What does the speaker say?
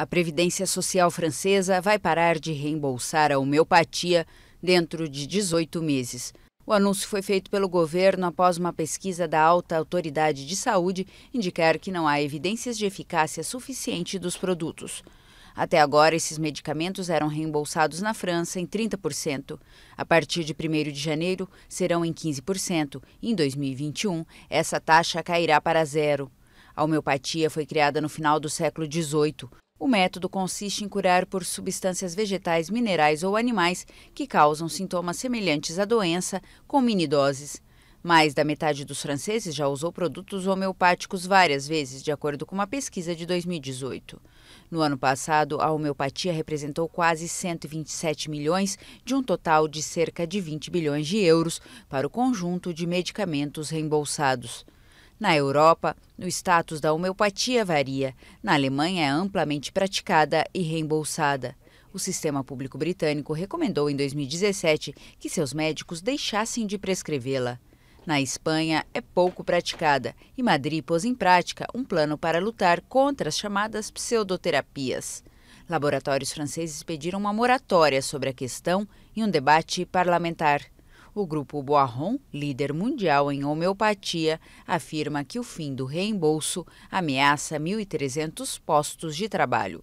A Previdência Social Francesa vai parar de reembolsar a homeopatia dentro de 18 meses. O anúncio foi feito pelo governo após uma pesquisa da alta autoridade de saúde indicar que não há evidências de eficácia suficiente dos produtos. Até agora, esses medicamentos eram reembolsados na França em 30%. A partir de 1 de janeiro, serão em 15%. Em 2021, essa taxa cairá para zero. A homeopatia foi criada no final do século XVIII. O método consiste em curar por substâncias vegetais, minerais ou animais que causam sintomas semelhantes à doença com minidoses. Mais da metade dos franceses já usou produtos homeopáticos várias vezes, de acordo com uma pesquisa de 2018. No ano passado, a homeopatia representou quase 127 milhões de um total de cerca de 20 bilhões de euros para o conjunto de medicamentos reembolsados. Na Europa, o status da homeopatia varia. Na Alemanha é amplamente praticada e reembolsada. O sistema público britânico recomendou em 2017 que seus médicos deixassem de prescrevê-la. Na Espanha, é pouco praticada e Madrid pôs em prática um plano para lutar contra as chamadas pseudoterapias. Laboratórios franceses pediram uma moratória sobre a questão em um debate parlamentar. O grupo Boarron, líder mundial em homeopatia, afirma que o fim do reembolso ameaça 1.300 postos de trabalho.